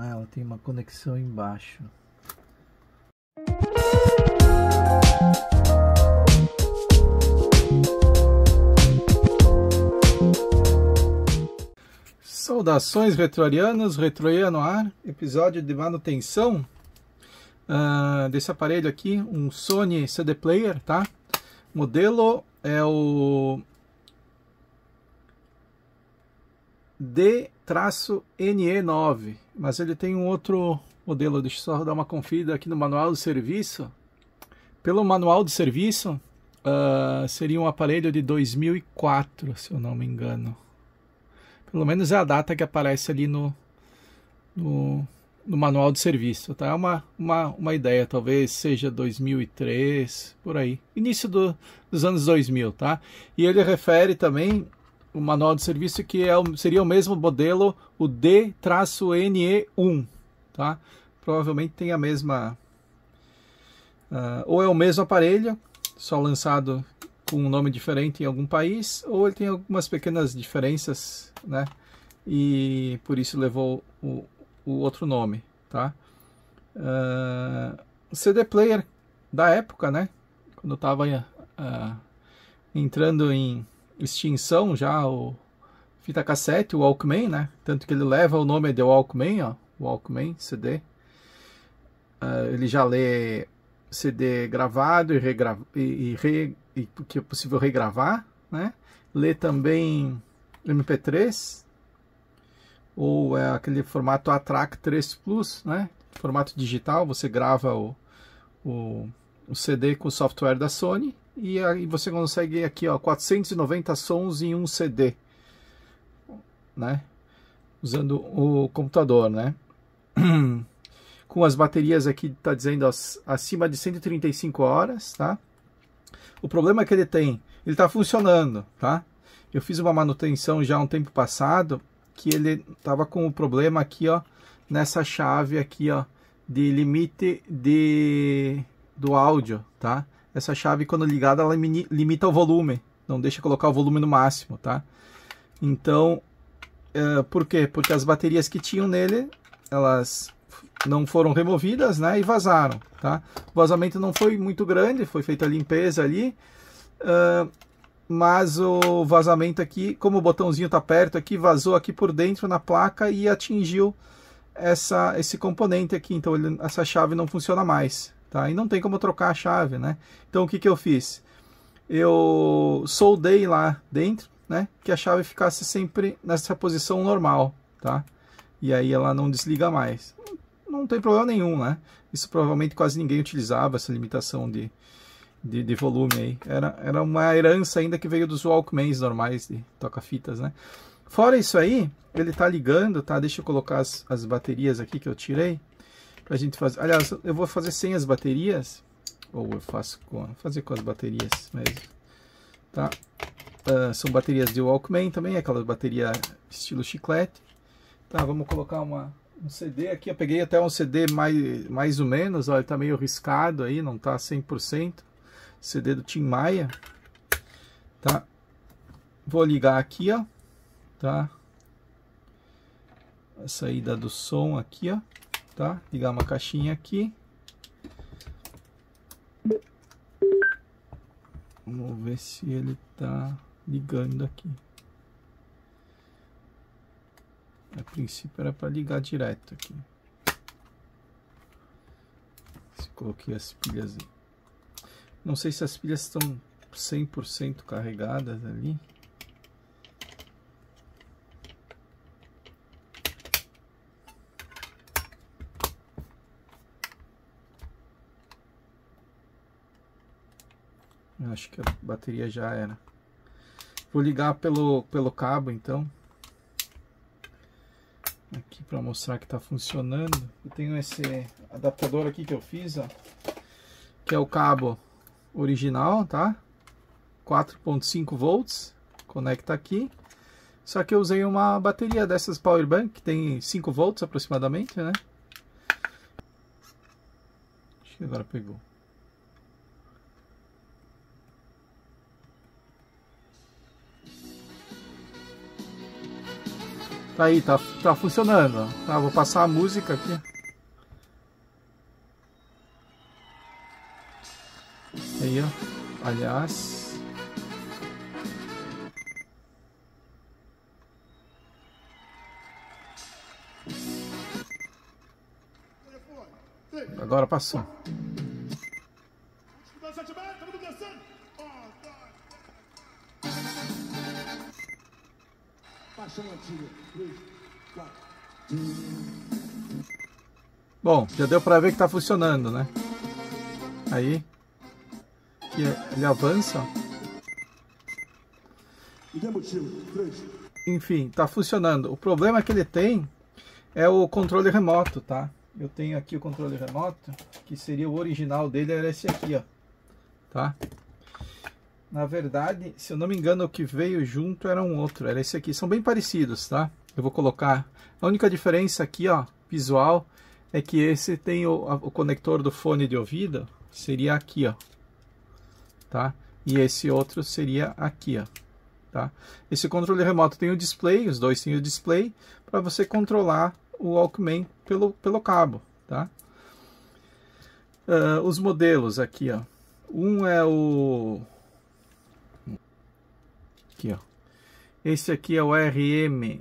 Ah, ela tem uma conexão embaixo. Saudações retroarianos, retroiano ar, episódio de manutenção uh, desse aparelho aqui, um Sony CD Player, tá? modelo é o D-NE9, mas ele tem um outro modelo, deixa eu só dar uma conferida aqui no manual do serviço. Pelo manual do serviço, uh, seria um aparelho de 2004, se eu não me engano. Pelo menos é a data que aparece ali no, no, no manual de serviço, tá? É uma, uma, uma ideia, talvez seja 2003, por aí. Início do, dos anos 2000, tá? E ele refere também o manual de serviço que é, seria o mesmo modelo, o D-NE1, tá? Provavelmente tem a mesma... Uh, ou é o mesmo aparelho, só lançado com um nome diferente em algum país, ou ele tem algumas pequenas diferenças, né? E por isso levou o, o outro nome, tá? Uh, ah, CD player da época, né? Quando eu estava uh, ah, entrando em extinção já o fita cassete, o Walkman, né? Tanto que ele leva o nome de Walkman, ó, Walkman CD. Uh, ah, ele já lê CD gravado e, regra e, e, re e que é possível regravar, né? Lê também MP3 ou é aquele formato Atrac 3 Plus, né? Formato digital, você grava o, o, o CD com o software da Sony e aí você consegue aqui ó, 490 sons em um CD, né? Usando o computador, né? Com as baterias aqui está dizendo ó, acima de 135 horas, tá? O problema é que ele tem, ele está funcionando, tá? Eu fiz uma manutenção já um tempo passado que ele tava com o um problema aqui, ó, nessa chave aqui, ó, de limite de do áudio, tá? Essa chave, quando ligada, ela limita o volume, não deixa colocar o volume no máximo, tá? Então, é, por quê? Porque as baterias que tinham nele, elas não foram removidas, né, e vazaram, tá? O vazamento não foi muito grande, foi feita a limpeza ali, é, mas o vazamento aqui, como o botãozinho está perto aqui, vazou aqui por dentro na placa e atingiu essa, esse componente aqui, então ele, essa chave não funciona mais, Tá? E não tem como trocar a chave, né? Então o que, que eu fiz? Eu soldei lá dentro, né? Que a chave ficasse sempre nessa posição normal, tá? E aí ela não desliga mais. Não tem problema nenhum, né? Isso provavelmente quase ninguém utilizava, essa limitação de, de, de volume aí. Era, era uma herança ainda que veio dos Walkmans normais de toca-fitas, né? Fora isso aí, ele tá ligando, tá? Deixa eu colocar as, as baterias aqui que eu tirei pra gente fazer. Aliás, eu vou fazer sem as baterias, ou eu faço com, fazer com as baterias mesmo, tá? Uh, são baterias de Walkman também, aquela bateria estilo chiclete. Tá, vamos colocar uma, um CD aqui, eu peguei até um CD mais, mais ou menos, olha, tá meio riscado aí, não tá 100%, CD do Tim Maia, tá? Vou ligar aqui, ó, tá? A saída do som aqui, ó tá? Ligar uma caixinha aqui. Vamos ver se ele tá ligando aqui. A princípio era para ligar direto aqui. Se coloquei as pilhas. Não sei se as pilhas estão 100% carregadas ali. Eu acho que a bateria já era. Vou ligar pelo, pelo cabo então. Aqui para mostrar que está funcionando. Eu tenho esse adaptador aqui que eu fiz, ó, que é o cabo original, tá? 4.5 volts, conecta aqui. Só que eu usei uma bateria dessas power bank que tem 5 volts aproximadamente, né? Acho que agora pegou. Tá aí, tá, tá funcionando. tá vou passar a música aqui. Aí, ó. Aliás. Agora passou. Bom, já deu para ver que está funcionando, né? Aí, ele avança. Enfim, está funcionando. O problema que ele tem é o controle remoto, tá? Eu tenho aqui o controle remoto, que seria o original dele, era esse aqui, ó. Tá? Na verdade, se eu não me engano, o que veio junto era um outro, era esse aqui. São bem parecidos, tá? Eu vou colocar. A única diferença aqui, ó, visual, é que esse tem o, o conector do fone de ouvido, seria aqui, ó, tá? E esse outro seria aqui, ó, tá? Esse controle remoto tem o display, os dois têm o display, para você controlar o Walkman pelo, pelo cabo, tá? Uh, os modelos aqui, ó. Um é o... Aqui, ó. Esse aqui é o RM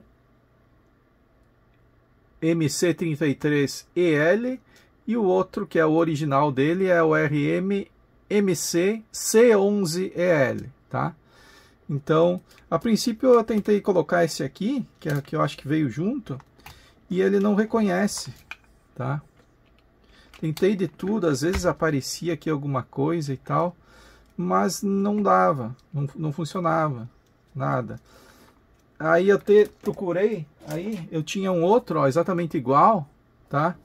MC33EL e o outro, que é o original dele, é o RMMC c 11 el tá? Então, a princípio eu tentei colocar esse aqui, que é que eu acho que veio junto, e ele não reconhece, tá? Tentei de tudo, às vezes aparecia aqui alguma coisa e tal, mas não dava, não, não funcionava, nada. Aí eu te, procurei Aí eu tinha um outro, ó, exatamente igual, tá?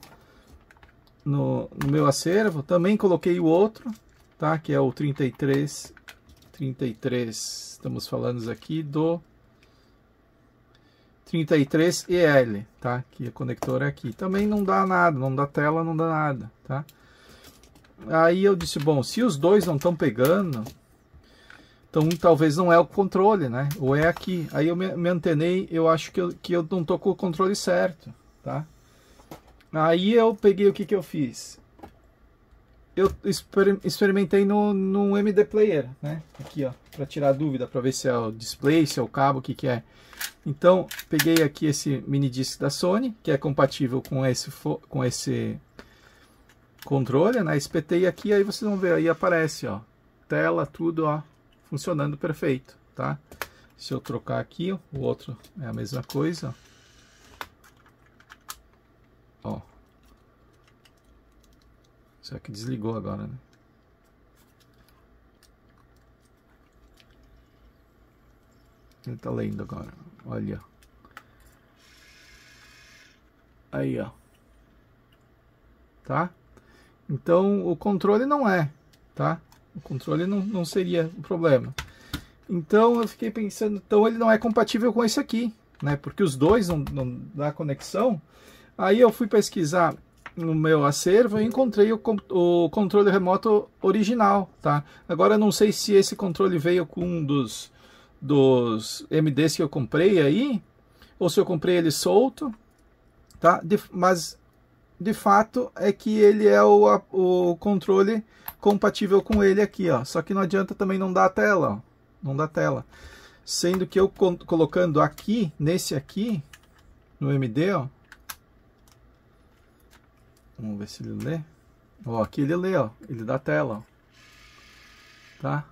No, no, meu acervo, também coloquei o outro, tá? Que é o 33, 33, estamos falando aqui do 33EL, tá? Que o conector é aqui. Também não dá nada, não dá tela, não dá nada, tá? Aí eu disse, bom, se os dois não estão pegando, então talvez não é o controle, né? Ou é aqui. Aí eu me, antenei, eu acho que eu, que eu não tô com o controle certo, tá? Aí eu peguei o que que eu fiz? Eu exper experimentei no, no MD Player, né? Aqui, ó, para tirar dúvida, para ver se é o display, se é o cabo, o que que é. Então, peguei aqui esse mini disc da Sony, que é compatível com esse com esse controle, né? Espetei aqui, aí vocês vão ver, aí aparece, ó, tela, tudo, ó, funcionando perfeito, tá? Se eu trocar aqui, o outro é a mesma coisa. Ó. Só que desligou agora, né? Ele tá lendo agora. Olha. Aí, ó. Tá? Então, o controle não é, tá? O controle não, não seria o um problema. Então eu fiquei pensando, então ele não é compatível com esse aqui, né? Porque os dois não, não dá conexão. Aí eu fui pesquisar no meu acervo e encontrei o, o controle remoto original, tá? Agora eu não sei se esse controle veio com um dos, dos MDs que eu comprei aí, ou se eu comprei ele solto, tá? De, mas de fato é que ele é o, o controle compatível com ele aqui, ó. Só que não adianta também não dar a tela, ó. Não dá tela. Sendo que eu colocando aqui, nesse aqui, no MD, ó. Vamos ver se ele lê. Ó, aqui ele lê, ó. Ele dá tela, ó. Tá?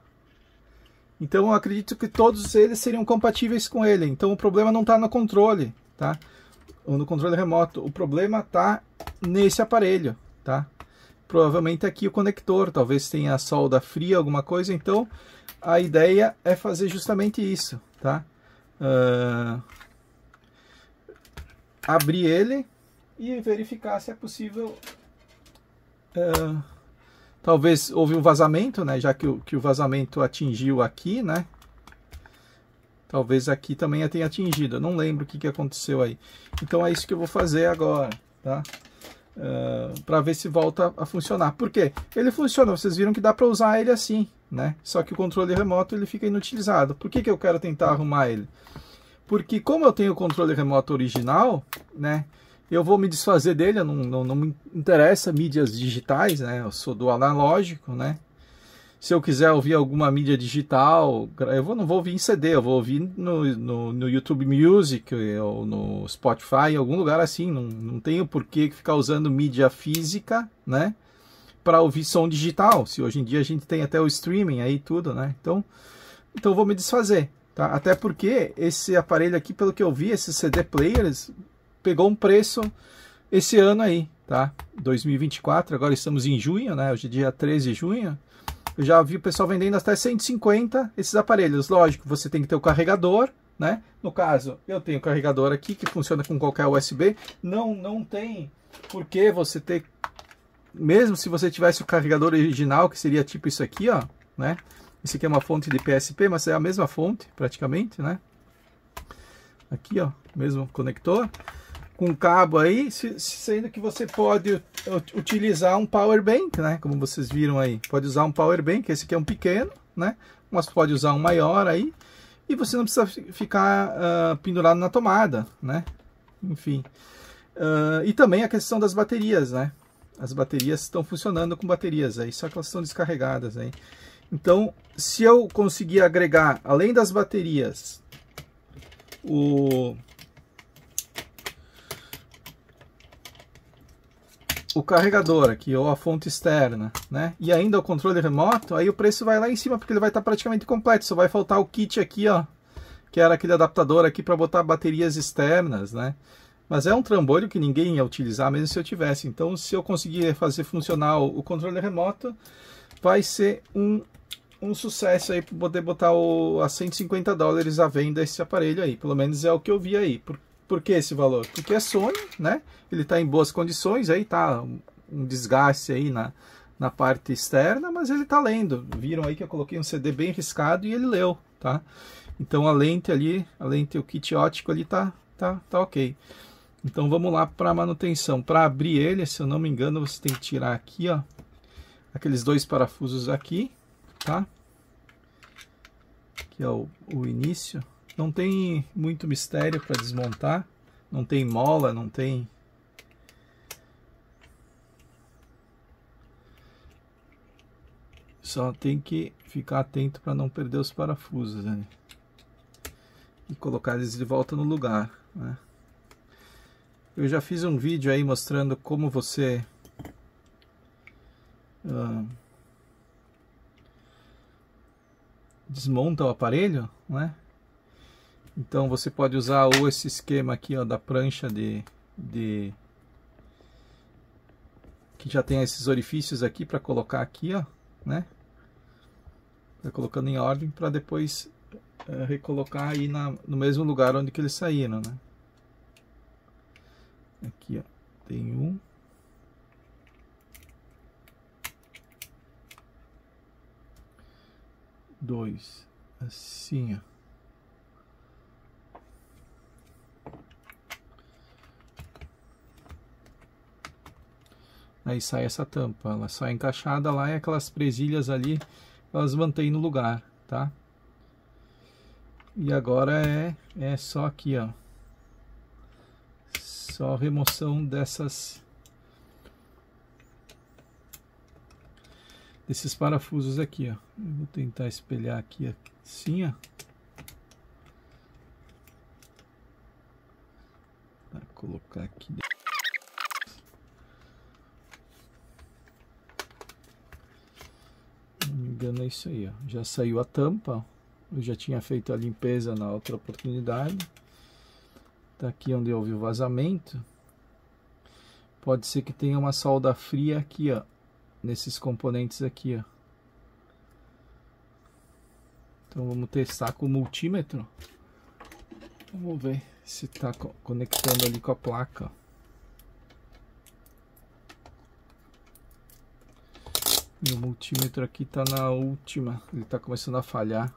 Então eu acredito que todos eles seriam compatíveis com ele. Então o problema não está no controle, tá? Ou no controle remoto. O problema está nesse aparelho, tá? Provavelmente aqui o conector, talvez tenha solda fria, alguma coisa. Então a ideia é fazer justamente isso, tá? Uh, abrir ele e verificar se é possível... Uh, talvez houve um vazamento, né? Já que o, que o vazamento atingiu aqui, né? Talvez aqui também tenha atingido. Eu não lembro o que, que aconteceu aí. Então é isso que eu vou fazer agora, tá? para ver se volta a funcionar. Por quê? Ele funciona, vocês viram que dá para usar ele assim, né? Só que o controle remoto ele fica inutilizado. Por que, que eu quero tentar arrumar ele? Porque como eu tenho o controle remoto original, né? Eu vou me desfazer dele, não, não, não me interessa mídias digitais, né? Eu sou do analógico, né? se eu quiser ouvir alguma mídia digital, eu vou, não vou ouvir em CD, eu vou ouvir no, no, no YouTube Music ou no Spotify, em algum lugar assim. Não, não tenho por que ficar usando mídia física, né? Para ouvir som digital. Se hoje em dia a gente tem até o streaming aí tudo, né? Então, então eu vou me desfazer. Tá? Até porque esse aparelho aqui, pelo que eu vi, esses CD players, pegou um preço esse ano aí, tá? 2024, agora estamos em junho, né? Hoje é dia 13 de junho. Eu já vi o pessoal vendendo até 150 esses aparelhos. Lógico, você tem que ter o carregador, né? No caso, eu tenho o carregador aqui que funciona com qualquer USB. Não, não tem por que você ter... Mesmo se você tivesse o carregador original, que seria tipo isso aqui, ó, né? Esse aqui é uma fonte de PSP, mas é a mesma fonte, praticamente, né? Aqui, ó, mesmo conector com cabo aí, sendo que você pode utilizar um power bank, né? Como vocês viram aí, pode usar um power bank, esse aqui é um pequeno, né? Mas pode usar um maior aí e você não precisa ficar uh, pendurado na tomada, né? Enfim. Uh, e também a questão das baterias, né? As baterias estão funcionando com baterias aí, só que elas estão descarregadas aí. Então, se eu conseguir agregar, além das baterias, o o carregador aqui, ou a fonte externa, né? E ainda o controle remoto, aí o preço vai lá em cima, porque ele vai estar tá praticamente completo. Só vai faltar o kit aqui, ó, que era aquele adaptador aqui para botar baterias externas, né? Mas é um trambolho que ninguém ia utilizar, mesmo se eu tivesse. Então, se eu conseguir fazer funcionar o controle remoto, vai ser um, um sucesso aí para poder botar o, a 150 dólares à venda esse aparelho aí. Pelo menos é o que eu vi aí. Porque por que esse valor? Porque é Sony, né? Ele está em boas condições, aí está um desgaste aí na, na parte externa, mas ele está lendo. Viram aí que eu coloquei um CD bem riscado e ele leu, tá? Então a lente ali, a lente, o kit ótico ali está, tá, tá ok. Então vamos lá para a manutenção. Para abrir ele, se eu não me engano, você tem que tirar aqui, ó, aqueles dois parafusos aqui, tá? Que é o, o início, não tem muito mistério para desmontar. Não tem mola, não tem... Só tem que ficar atento para não perder os parafusos, né? E colocar eles de volta no lugar, né? Eu já fiz um vídeo aí mostrando como você... Uh, desmonta o aparelho, né? Então você pode usar ou esse esquema aqui ó, da prancha de, de que já tem esses orifícios aqui para colocar aqui, ó, né? Vai tá colocando em ordem para depois é, recolocar aí na, no mesmo lugar onde que eles saíram, né? Aqui, ó, tem um. Dois, assim, ó. Aí sai essa tampa, ela só é encaixada lá e aquelas presilhas ali, elas mantêm no lugar, tá? E agora é, é só aqui, ó. Só remoção dessas... Desses parafusos aqui, ó. Vou tentar espelhar aqui assim, ó. isso aí, ó. já saiu a tampa, eu já tinha feito a limpeza na outra oportunidade, tá aqui onde houve o vazamento, pode ser que tenha uma solda fria aqui, ó, nesses componentes aqui, ó. Então vamos testar com o multímetro, vamos ver se está conectando ali com a placa, ó. Meu multímetro aqui tá na última, ele tá começando a falhar.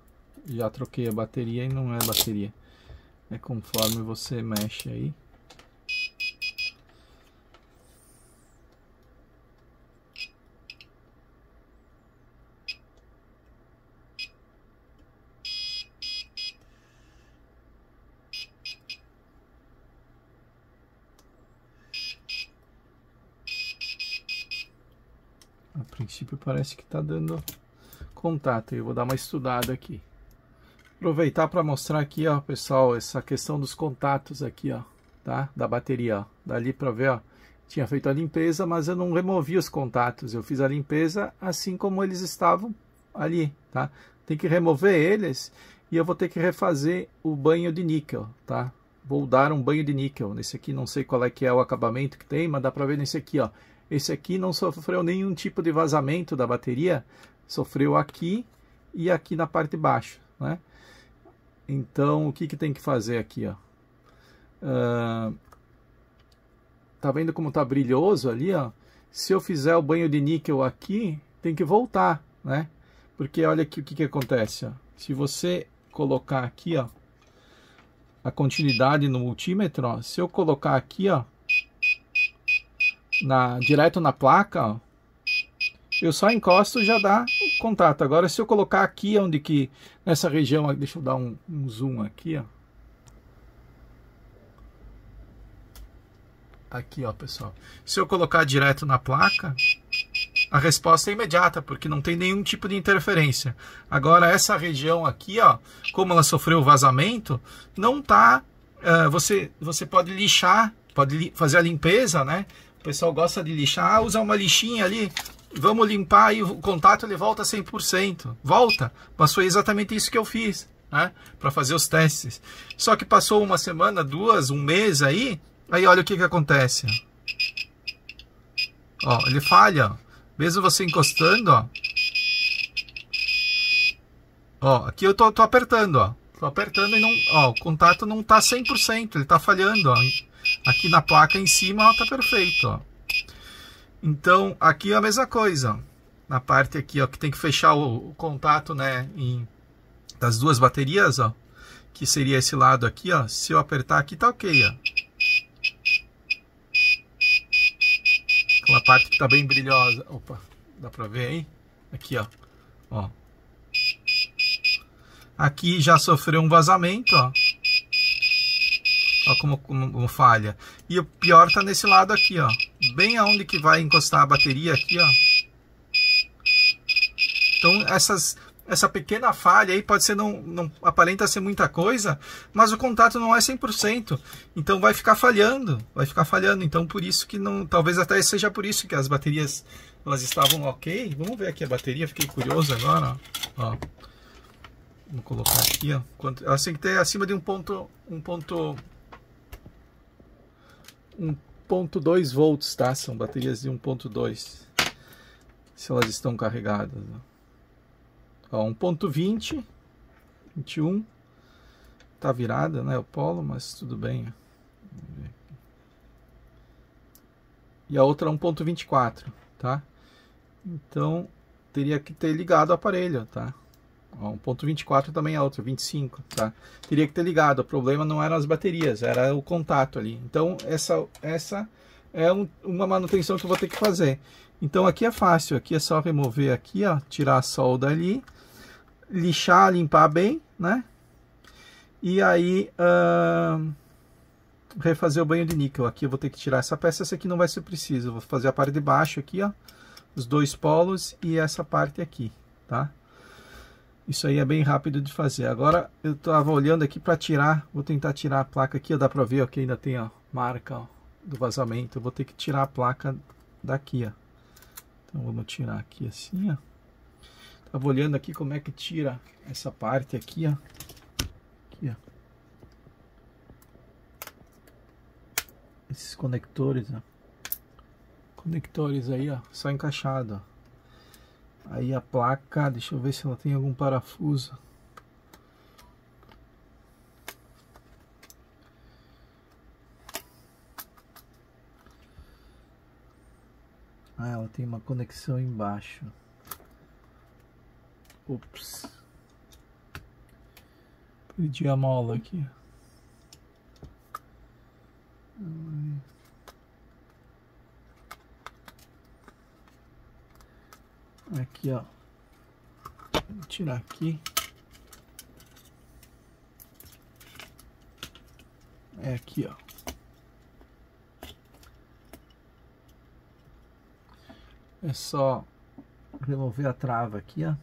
Já troquei a bateria e não é bateria. É conforme você mexe aí. A princípio parece que está dando contato. Eu vou dar uma estudada aqui. Aproveitar para mostrar aqui, ó, pessoal, essa questão dos contatos aqui, ó, tá? Da bateria, ó. Dali para ver, ó, tinha feito a limpeza, mas eu não removi os contatos. Eu fiz a limpeza assim como eles estavam ali, tá? Tem que remover eles e eu vou ter que refazer o banho de níquel, tá? Vou dar um banho de níquel. Nesse aqui não sei qual é que é o acabamento que tem, mas dá para ver nesse aqui, ó. Esse aqui não sofreu nenhum tipo de vazamento da bateria, sofreu aqui e aqui na parte de baixo, né? Então, o que, que tem que fazer aqui, ó? Uh, tá vendo como tá brilhoso ali, ó? Se eu fizer o banho de níquel aqui, tem que voltar, né? Porque olha aqui o que, que acontece, ó. Se você colocar aqui, ó, a continuidade no multímetro, ó, se eu colocar aqui, ó, na, direto na placa, ó, eu só encosto e já dá contato. Agora, se eu colocar aqui, onde que, nessa região, deixa eu dar um, um zoom aqui, ó. Aqui, ó, pessoal. Se eu colocar direto na placa, a resposta é imediata, porque não tem nenhum tipo de interferência. Agora, essa região aqui, ó, como ela sofreu vazamento, não tá... Uh, você, você pode lixar, pode li fazer a limpeza, né? O pessoal gosta de lixar. Ah, usa uma lixinha ali, vamos limpar aí o contato, ele volta 100%. Volta. Mas foi exatamente isso que eu fiz, né? Para fazer os testes. Só que passou uma semana, duas, um mês aí, aí olha o que que acontece. Ó, ele falha, ó. Mesmo você encostando, ó. Ó, aqui eu tô, tô apertando, ó. Tô apertando e não, ó, o contato não tá 100%, ele tá falhando, ó. Aqui na placa em cima está perfeito. Ó. Então aqui é a mesma coisa. Na parte aqui ó, que tem que fechar o, o contato né, em, das duas baterias, ó, que seria esse lado aqui. Ó, se eu apertar aqui tá ok. Ó. Aquela parte que está bem brilhosa. Opa, dá para ver aí? Aqui ó. ó. Aqui já sofreu um vazamento, ó. Olha como, como, como, falha. E o pior tá nesse lado aqui, ó. Bem aonde que vai encostar a bateria aqui, ó. Então essas, essa pequena falha aí pode ser não, não aparenta ser muita coisa, mas o contato não é 100%. Então vai ficar falhando, vai ficar falhando. Então por isso que não, talvez até seja por isso que as baterias elas estavam ok. Vamos ver aqui a bateria, fiquei curioso agora, ó. Vou colocar aqui, ó. ela tem que ter acima de um ponto, um ponto 1.2 volts, tá? São baterias de 1.2. Se elas estão carregadas. Né? Ó, 1.20, 21. Tá virada, né, o polo, mas tudo bem. Né? E a outra 1.24, é tá? Então, teria que ter ligado o aparelho, tá? 1.24 também é outro, 25, tá? Teria que ter ligado. O problema não eram as baterias, era o contato ali. Então, essa, essa é um, uma manutenção que eu vou ter que fazer. Então, aqui é fácil. Aqui é só remover aqui, ó. Tirar a solda ali. Lixar, limpar bem, né? E aí... refazer o banho de níquel. Aqui eu vou ter que tirar essa peça. Essa aqui não vai ser preciso. vou fazer a parte de baixo aqui, ó. Os dois polos e essa parte aqui, Tá? Isso aí é bem rápido de fazer. Agora eu estava olhando aqui para tirar, vou tentar tirar a placa aqui, ó, dá para ver ó, que ainda tem a marca ó, do vazamento. Eu vou ter que tirar a placa daqui, ó. Então vamos tirar aqui assim, ó. Tava olhando aqui como é que tira essa parte aqui, ó. Aqui, ó. Esses conectores, ó. Conectores aí, ó, só encaixado, ó. Aí a placa, deixa eu ver se ela tem algum parafuso. Ah, ela tem uma conexão embaixo. Ops. Perdi a mola aqui. Aqui, ó. Vou tirar aqui. É aqui, ó. É só remover a trava aqui, ó.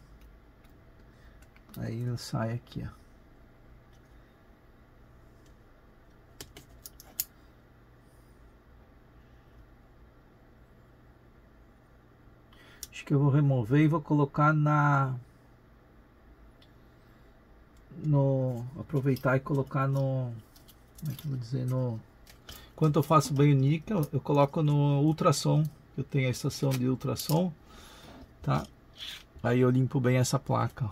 Aí sai aqui, ó. que eu vou remover e vou colocar na no aproveitar e colocar no como é que eu vou dizer no quando eu faço banho níquel eu coloco no ultrassom eu tenho a estação de ultrassom tá aí eu limpo bem essa placa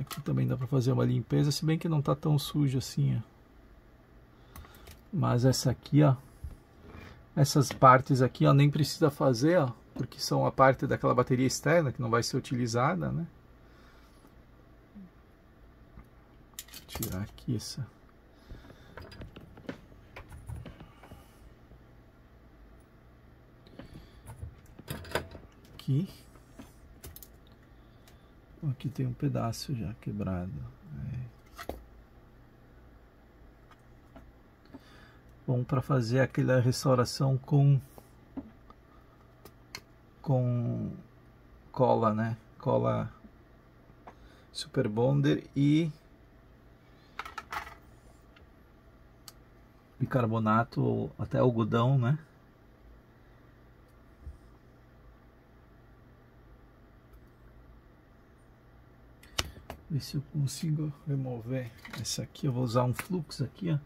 aqui também dá para fazer uma limpeza se bem que não tá tão sujo assim ó. mas essa aqui ó essas partes aqui ó nem precisa fazer ó porque são a parte daquela bateria externa que não vai ser utilizada, né? Vou tirar aqui essa. Aqui. Aqui tem um pedaço já quebrado. É. Bom, para fazer aquela restauração com com cola, né? Cola Super Bonder e bicarbonato, até algodão, né? Ver se eu consigo remover essa aqui. Eu vou usar um fluxo aqui, ó.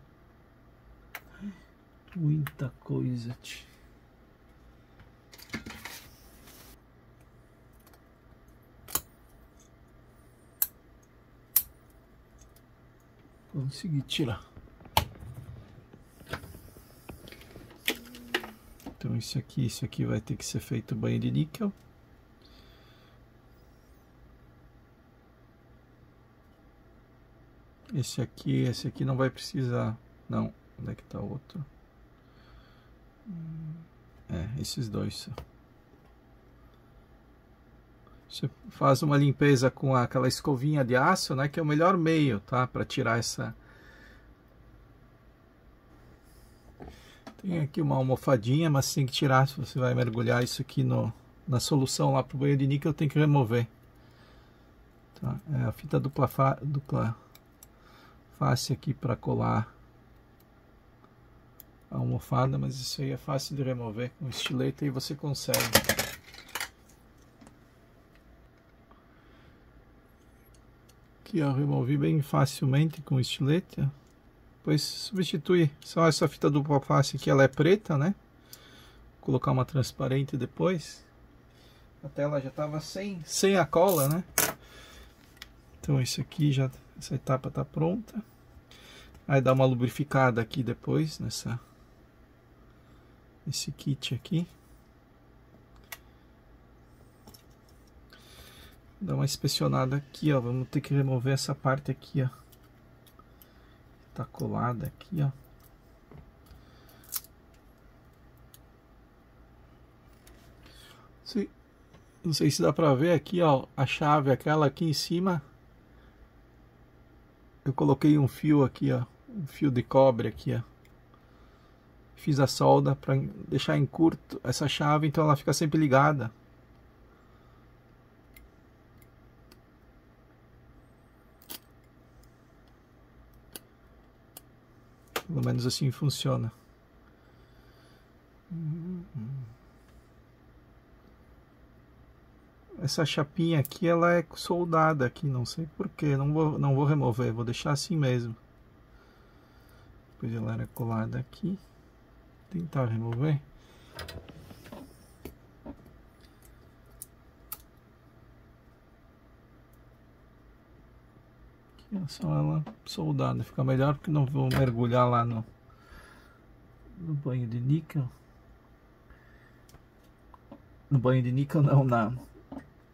Muita coisa, tio. Vamos seguir tirar. Então isso aqui, isso aqui vai ter que ser feito banho de níquel. Esse aqui, esse aqui não vai precisar. Não, onde é que tá o outro? É, esses dois só. Você faz uma limpeza com aquela escovinha de aço, né? Que é o melhor meio, tá? Para tirar essa... Tem aqui uma almofadinha, mas tem que tirar. Se você vai mergulhar isso aqui no, na solução lá para o banho de níquel, tem que remover. Tá? É a fita dupla, fa, dupla face aqui para colar a almofada, mas isso aí é fácil de remover com estilete e você consegue. que eu removi bem facilmente com o estilete. Depois substitui só essa fita dupla face que ela é preta, né? Vou colocar uma transparente depois. A tela já estava sem, sem a cola, né? Então isso aqui já, essa etapa está pronta. Aí dá uma lubrificada aqui depois nessa esse kit aqui. Dá uma inspecionada aqui, ó. Vamos ter que remover essa parte aqui, ó. Tá colada aqui, ó. Não sei se dá pra ver aqui, ó. A chave, aquela aqui em cima. Eu coloquei um fio aqui, ó. Um fio de cobre aqui, ó. Fiz a solda para deixar em curto essa chave, então ela fica sempre ligada. menos assim funciona. Essa chapinha aqui ela é soldada aqui, não sei porquê, não vou, não vou remover, vou deixar assim mesmo. Depois ela era colada aqui, tentar remover. só ela soldada, fica melhor porque não vou mergulhar lá no, no banho de níquel. No banho de níquel não, na,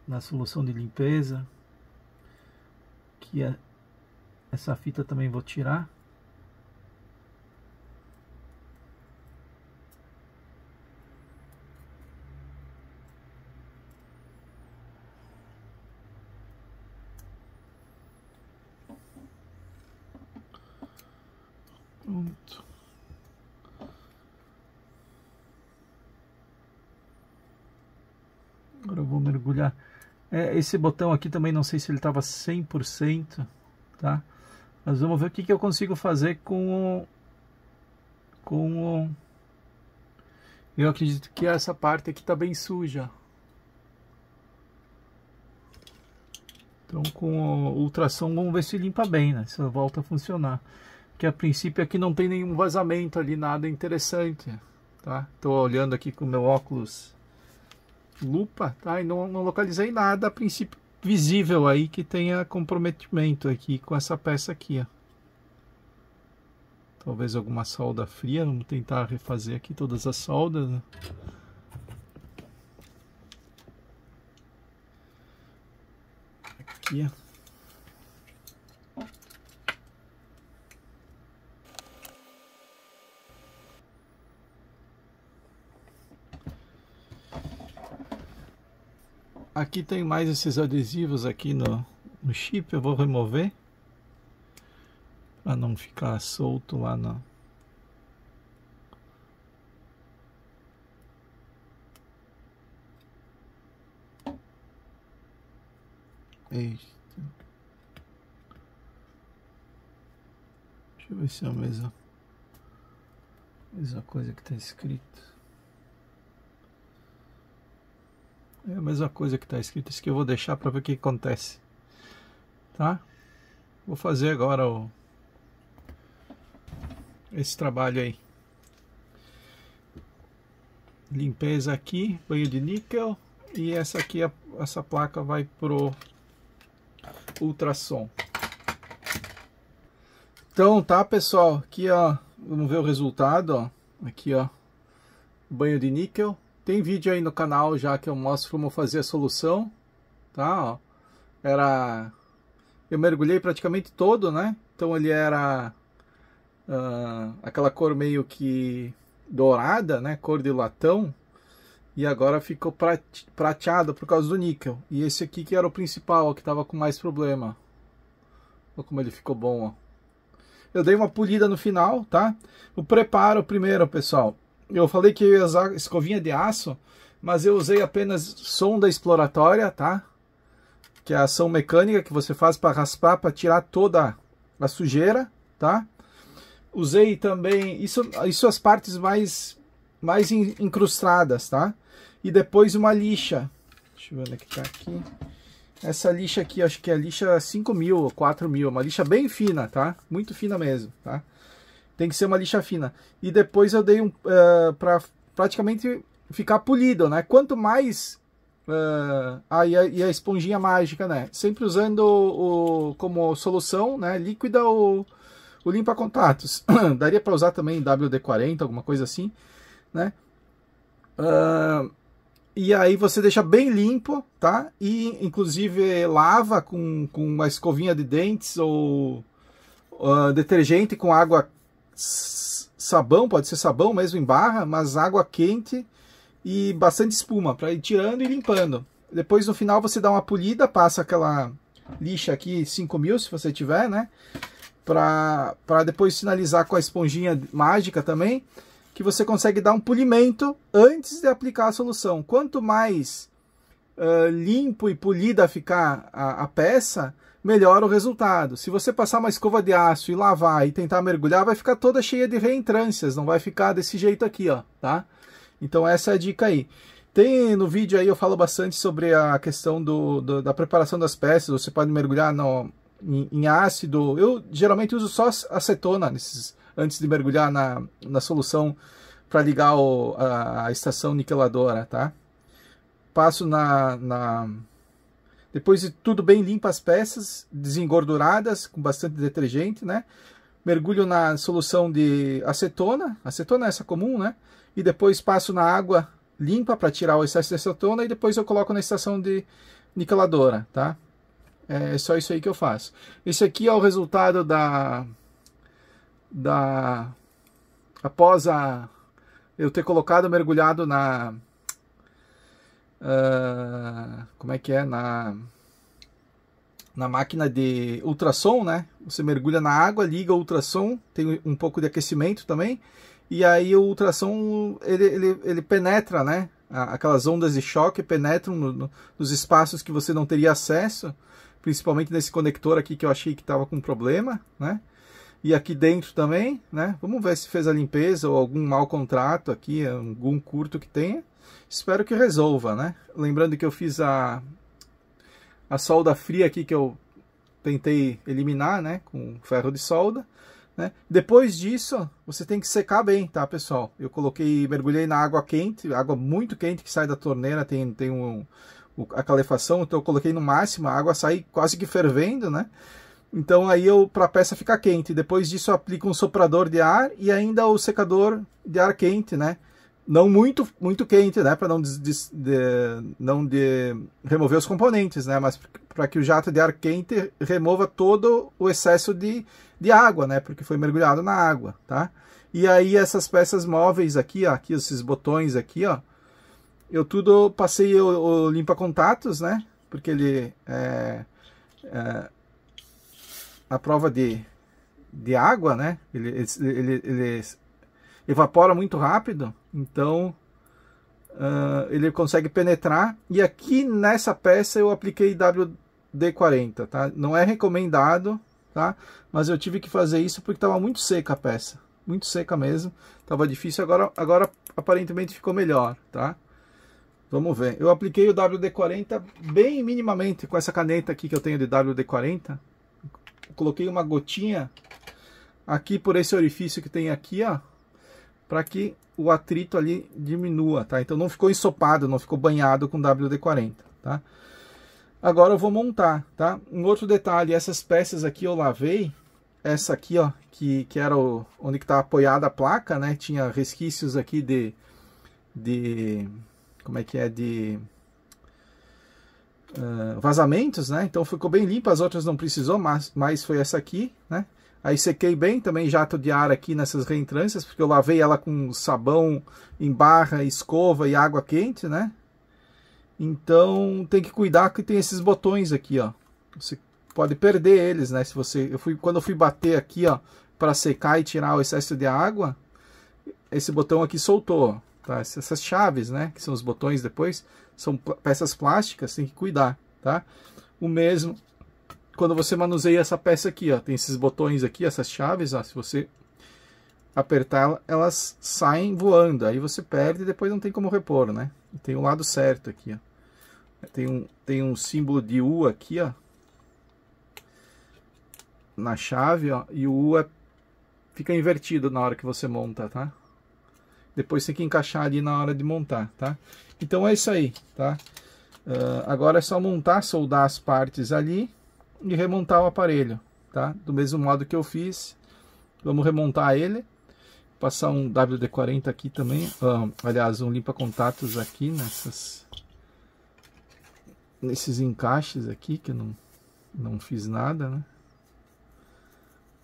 na solução de limpeza. Que é, essa fita também vou tirar. Esse botão aqui também não sei se ele estava 100%, tá? Mas vamos ver o que, que eu consigo fazer com o, com o... Eu acredito que essa parte aqui está bem suja. Então com o ultrassom vamos ver se limpa bem, né? Se volta a funcionar. Que a princípio aqui não tem nenhum vazamento ali, nada interessante, tá? Estou olhando aqui com o meu óculos lupa, tá? E não, não localizei nada a princípio visível aí que tenha comprometimento aqui com essa peça aqui, ó. Talvez alguma solda fria, vamos tentar refazer aqui todas as soldas, né? Aqui, ó. aqui tem mais esses adesivos aqui no, no chip, eu vou remover para não ficar solto lá na Deixa eu ver se é a mesma, mesma coisa que está escrito. É a mesma coisa que está escrito. Isso que eu vou deixar para ver o que acontece. Tá? Vou fazer agora o... esse trabalho aí. Limpeza aqui, banho de níquel. E essa aqui, essa placa vai pro ultrassom. Então, tá, pessoal? Aqui, ó. Vamos ver o resultado, ó. Aqui, ó. Banho de níquel tem vídeo aí no canal já que eu mostro como fazer a solução, tá? Ó. Era... Eu mergulhei praticamente todo, né? Então ele era uh, aquela cor meio que dourada, né? Cor de latão. E agora ficou prateado por causa do níquel. E esse aqui que era o principal, ó, que tava com mais problema. Olha como ele ficou bom, ó. Eu dei uma polida no final, tá? O preparo primeiro, pessoal. Eu falei que eu ia usar escovinha de aço, mas eu usei apenas sonda exploratória, tá? Que é a ação mecânica que você faz para raspar, para tirar toda a sujeira, tá? Usei também, isso, isso as partes mais, mais incrustadas, tá? E depois uma lixa. Deixa eu ver onde é que tá aqui. Essa lixa aqui, acho que é a lixa 5000 ou 4000, é uma lixa bem fina, tá? Muito fina mesmo, tá? Tem que ser uma lixa fina. E depois eu dei um uh, eh, para praticamente ficar polido, né? Quanto mais uh, aí e a, esponjinha mágica, né? Sempre usando o, o como solução, né? Líquida o o limpa contatos. Daria para usar também WD-40, alguma coisa assim, né? Uh, e aí você deixa bem limpo, tá? E inclusive lava com, com uma escovinha de dentes ou uh, detergente com água sabão, pode ser sabão mesmo em barra, mas água quente e bastante espuma para ir tirando e limpando. Depois no final você dá uma polida, passa aquela lixa aqui 5000 se você tiver, né? Para depois finalizar com a esponjinha mágica também, que você consegue dar um polimento antes de aplicar a solução. Quanto mais uh, limpo e polida ficar a, a peça, melhora o resultado. Se você passar uma escova de aço e lavar e tentar mergulhar, vai ficar toda cheia de reentrâncias, não vai ficar desse jeito aqui, ó, tá? Então essa é a dica aí. Tem no vídeo aí eu falo bastante sobre a questão do, do da preparação das peças, você pode mergulhar no, em, em, ácido. Eu geralmente uso só acetona nesses, antes de mergulhar na, na solução para ligar o, a, a estação niqueladora, tá? Passo na, na depois de tudo bem, limpa as peças desengorduradas com bastante detergente, né? Mergulho na solução de acetona, acetona é essa comum, né? E depois passo na água limpa para tirar o excesso de acetona e depois eu coloco na estação de niqueladora, tá? É só isso aí que eu faço. Esse aqui é o resultado da da após a eu ter colocado mergulhado na uh, como é que é na na máquina de ultrassom, né? Você mergulha na água, liga o ultrassom, tem um pouco de aquecimento também, e aí o ultrassom ele, ele, ele penetra, né? Aquelas ondas de choque penetram no, no, nos espaços que você não teria acesso, principalmente nesse conector aqui que eu achei que estava com problema, né? E aqui dentro também, né? Vamos ver se fez a limpeza ou algum mau contrato aqui, algum curto que tenha. Espero que resolva, né? Lembrando que eu fiz a, a solda fria aqui que eu tentei eliminar, né? Com ferro de solda. Né? Depois disso, você tem que secar bem, tá, pessoal? Eu coloquei, mergulhei na água quente, água muito quente que sai da torneira, tem, tem um, um, a calefação, então eu coloquei no máximo, a água sai quase que fervendo, né? Então aí eu para a peça ficar quente. Depois disso eu aplico um soprador de ar e ainda o secador de ar quente, né? não muito muito quente, né, para não des de, não de remover os componentes, né, mas para que o jato de ar quente remova todo o excesso de, de água, né, porque foi mergulhado na água, tá? E aí essas peças móveis aqui, ó, aqui esses botões aqui, ó, eu tudo passei o, o limpa contatos, né, porque ele é, é a prova de, de água, né, ele, ele, ele, ele evapora muito rápido, então, uh, ele consegue penetrar. E aqui nessa peça eu apliquei WD-40, tá? Não é recomendado, tá? Mas eu tive que fazer isso porque estava muito seca a peça. Muito seca mesmo. Estava difícil, agora, agora aparentemente ficou melhor, tá? Vamos ver. Eu apliquei o WD-40 bem minimamente com essa caneta aqui que eu tenho de WD-40. Coloquei uma gotinha aqui por esse orifício que tem aqui, ó para que o atrito ali diminua, tá? Então não ficou ensopado, não ficou banhado com WD-40, tá? Agora eu vou montar, tá? Um outro detalhe, essas peças aqui eu lavei, essa aqui, ó, que, que era o, onde que tá apoiada a placa, né? Tinha resquícios aqui de... de como é que é? De... Uh, vazamentos, né? Então ficou bem limpa, as outras não precisou, mas, mas foi essa aqui, né? Aí sequei bem, também jato de ar aqui nessas reentrâncias, porque eu lavei ela com sabão em barra, escova e água quente, né? Então tem que cuidar que tem esses botões aqui, ó. Você pode perder eles, né? Se você, eu fui quando eu fui bater aqui, ó, para secar e tirar o excesso de água, esse botão aqui soltou, tá? Essas chaves, né? Que são os botões depois, são peças plásticas, tem que cuidar, tá? O mesmo quando você manuseia essa peça aqui, ó, tem esses botões aqui, essas chaves, ó, se você apertar, elas saem voando. Aí você perde e depois não tem como repor, né? Tem o um lado certo aqui, ó. Tem um, tem um símbolo de U aqui, ó. Na chave, ó. E o U é, fica invertido na hora que você monta, tá? Depois tem que encaixar ali na hora de montar, tá? Então é isso aí, tá? Uh, agora é só montar, soldar as partes ali de remontar o aparelho, tá? Do mesmo modo que eu fiz, vamos remontar ele, passar um WD-40 aqui também, ah, aliás, um limpa-contatos aqui nessas, nesses encaixes aqui, que eu não, não fiz nada, né?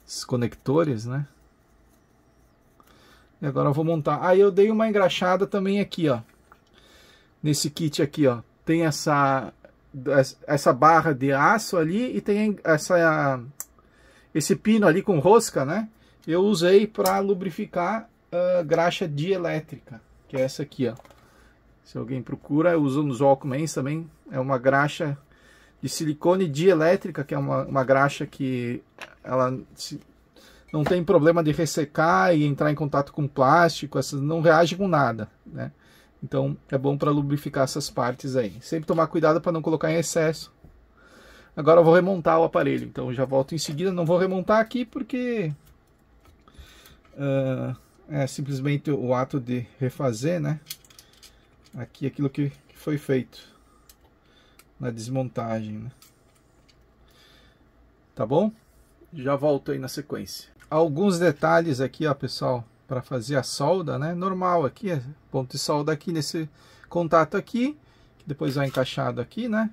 Esses conectores, né? E agora eu vou montar. Aí ah, eu dei uma engraxada também aqui, ó. Nesse kit aqui, ó. Tem essa essa barra de aço ali e tem essa, esse pino ali com rosca, né? Eu usei para lubrificar a ah, graxa dielétrica, que é essa aqui, ó. Se alguém procura, eu uso nos Walkmans também. É uma graxa de silicone dielétrica, que é uma, uma graxa que ela se, não tem problema de ressecar e entrar em contato com plástico, essas não reage com nada, né? Então é bom para lubrificar essas partes aí. Sempre tomar cuidado para não colocar em excesso. Agora eu vou remontar o aparelho, então já volto em seguida. Não vou remontar aqui porque uh, é simplesmente o ato de refazer, né? Aqui aquilo que, que foi feito na desmontagem, né? Tá bom? Já volto aí na sequência. Alguns detalhes aqui, ó, pessoal para fazer a solda, né? Normal aqui, é ponto de solda aqui nesse contato aqui, que depois vai encaixado aqui, né?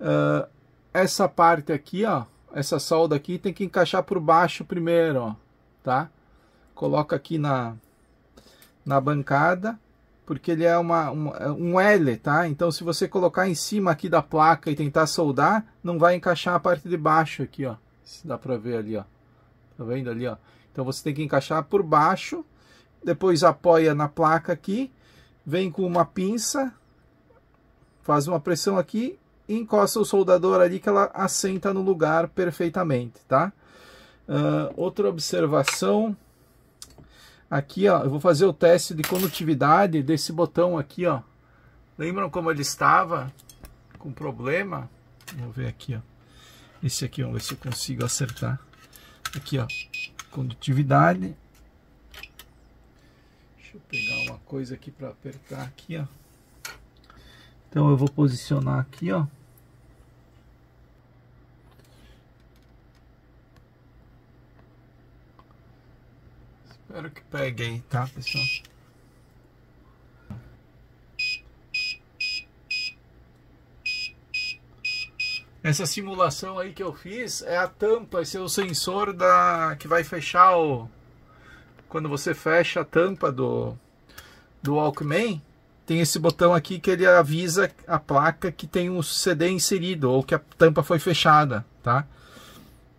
Uh, essa parte aqui, ó, essa solda aqui tem que encaixar por baixo primeiro, ó, tá? Coloca aqui na, na bancada, porque ele é uma, uma, é um L, tá? Então se você colocar em cima aqui da placa e tentar soldar, não vai encaixar a parte de baixo aqui, ó. Se dá para ver ali, ó. Tá vendo ali, ó? Então você tem que encaixar por baixo, depois apoia na placa aqui, vem com uma pinça, faz uma pressão aqui e encosta o soldador ali que ela assenta no lugar perfeitamente, tá? Uh, outra observação, aqui ó, eu vou fazer o teste de condutividade desse botão aqui ó, lembram como ele estava com problema? Vou ver aqui ó, esse aqui, vamos ver se eu consigo acertar, aqui ó, condutividade. Deixa eu pegar uma coisa aqui para apertar aqui, ó. Então eu vou posicionar aqui, ó. Espero que pegue aí, tá, pessoal? Essa simulação aí que eu fiz é a tampa, esse é o sensor da que vai fechar o quando você fecha a tampa do do Walkman, tem esse botão aqui que ele avisa a placa que tem um CD inserido ou que a tampa foi fechada, tá?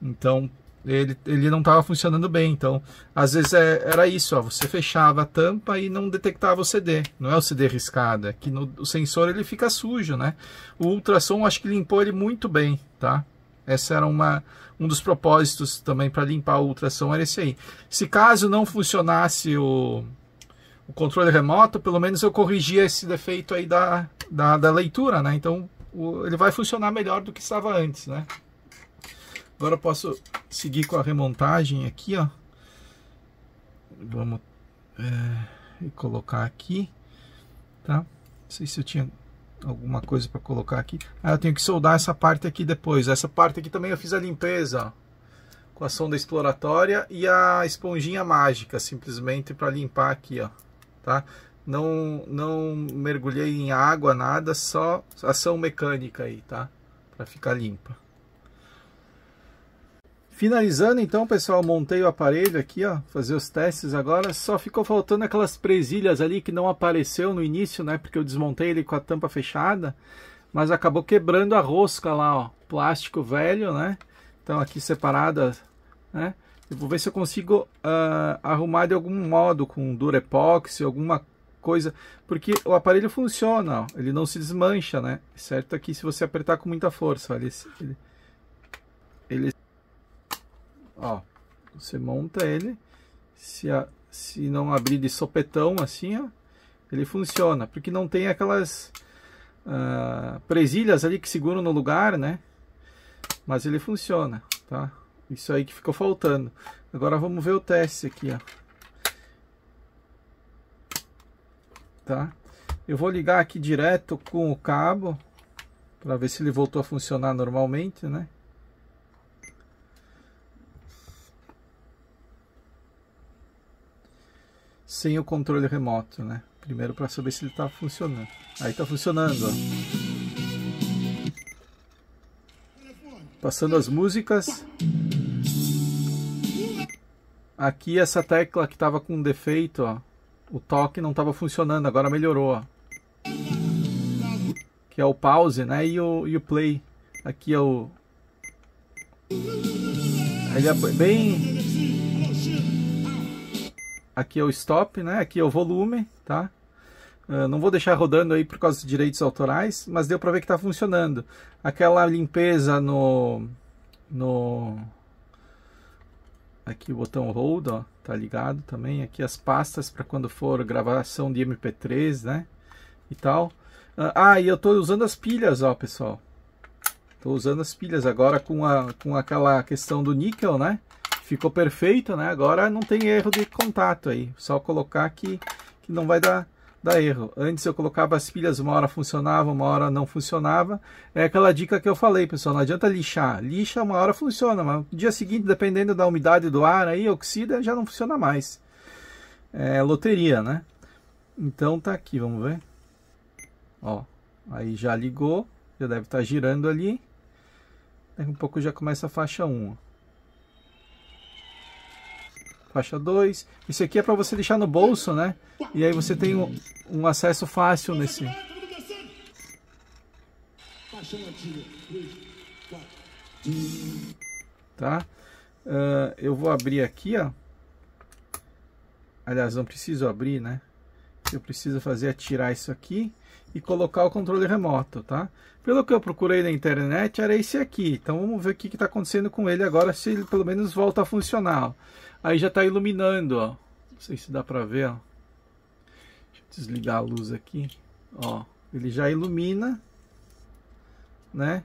Então, ele, ele não estava funcionando bem. Então, às vezes é, era isso, ó, você fechava a tampa e não detectava o CD. Não é o CD riscado, é que no, o sensor ele fica sujo, né? O ultrassom acho que limpou ele muito bem, tá? Essa era uma um dos propósitos também para limpar o ultrassom era esse aí. Se caso não funcionasse o, o controle remoto, pelo menos eu corrigia esse defeito aí da, da, da leitura, né? Então o, ele vai funcionar melhor do que estava antes, né? Agora eu posso seguir com a remontagem aqui, ó. Vamos é, colocar aqui, tá? Não sei se eu tinha alguma coisa para colocar aqui. Ah, eu tenho que soldar essa parte aqui depois. Essa parte aqui também eu fiz a limpeza, ó. Com a sonda exploratória e a esponjinha mágica, simplesmente para limpar aqui, ó. Tá? Não, não mergulhei em água, nada, só ação mecânica aí, tá? Para ficar limpa. Finalizando então, pessoal, montei o aparelho aqui, ó, fazer os testes agora. Só ficou faltando aquelas presilhas ali que não apareceu no início, né, porque eu desmontei ele com a tampa fechada, mas acabou quebrando a rosca lá, ó, plástico velho, né? Então aqui separada, né? Eu vou ver se eu consigo uh, arrumar de algum modo com durepox, alguma coisa, porque o aparelho funciona, ó, ele não se desmancha, né? Certo aqui é se você apertar com muita força, ó, ele, ele ó, você monta ele, se, a, se não abrir de sopetão assim, ó, ele funciona, porque não tem aquelas uh, presilhas ali que seguram no lugar, né? Mas ele funciona, tá? Isso aí que ficou faltando. Agora vamos ver o teste aqui, ó. Tá? Eu vou ligar aqui direto com o cabo para ver se ele voltou a funcionar normalmente, né? sem o controle remoto, né? Primeiro para saber se ele está funcionando. Aí está funcionando, ó. Passando as músicas. Aqui essa tecla que estava com defeito, ó, o toque não estava funcionando, agora melhorou, ó. Que é o pause, né? E o, e o play. Aqui é o... Ele é bem aqui é o stop, né? Aqui é o volume, tá? Uh, não vou deixar rodando aí por causa dos direitos autorais, mas deu para ver que está funcionando. Aquela limpeza no, no... Aqui o botão hold, ó, tá ligado também. Aqui as pastas para quando for gravação de MP3, né? E tal. Uh, ah, e eu estou usando as pilhas, ó, pessoal. Estou usando as pilhas agora com, a, com aquela questão do níquel, né? ficou perfeito, né? Agora não tem erro de contato aí, só colocar que, que não vai dar, dar erro. Antes eu colocava as pilhas, uma hora funcionava, uma hora não funcionava. É aquela dica que eu falei, pessoal, não adianta lixar. Lixa uma hora funciona, mas no dia seguinte, dependendo da umidade do ar aí, oxida, já não funciona mais. É loteria, né? Então tá aqui, vamos ver. Ó, aí já ligou, já deve estar tá girando ali. Daqui um pouco já começa a faixa 1, caixa 2. Isso aqui é para você deixar no bolso, né? E aí você tem um, um acesso fácil nesse. Tá? Uh, eu vou abrir aqui, ó. Aliás, não preciso abrir, né? eu preciso fazer é tirar isso aqui e colocar o controle remoto, tá? Pelo que eu procurei na internet, era esse aqui. Então vamos ver o que está acontecendo com ele agora, se ele pelo menos volta a funcionar. Ó. Aí já está iluminando, ó. Não sei se dá para ver, ó. Deixa eu desligar a luz aqui. Ó, ele já ilumina, né?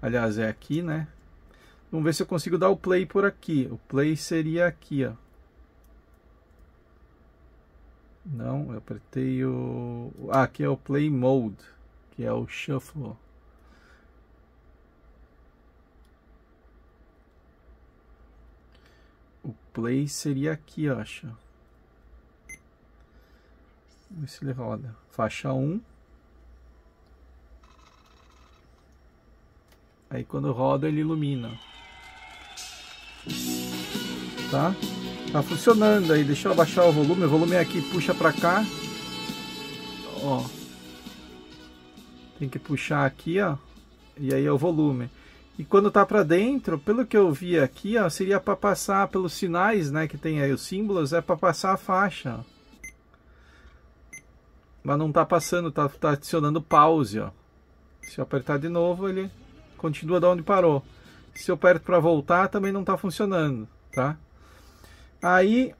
Aliás, é aqui, né? Vamos ver se eu consigo dar o play por aqui. O play seria aqui, ó. Não, eu apertei o... Ah, aqui é o play mode, que é o shuffle, ó. O play seria aqui, eu acho. Vamos ver se ele roda. Faixa 1. Aí quando roda ele ilumina. Tá? Tá funcionando aí. Deixa eu abaixar o volume. O volume é aqui, puxa pra cá. Ó. Tem que puxar aqui, ó. E aí é o volume. E quando tá para dentro, pelo que eu vi aqui, ó, seria para passar pelos sinais, né, que tem aí os símbolos, é para passar a faixa. Mas não tá passando, tá, tá adicionando pause, ó. Se eu apertar de novo, ele continua da onde parou. Se eu aperto para voltar, também não tá funcionando, tá? Aí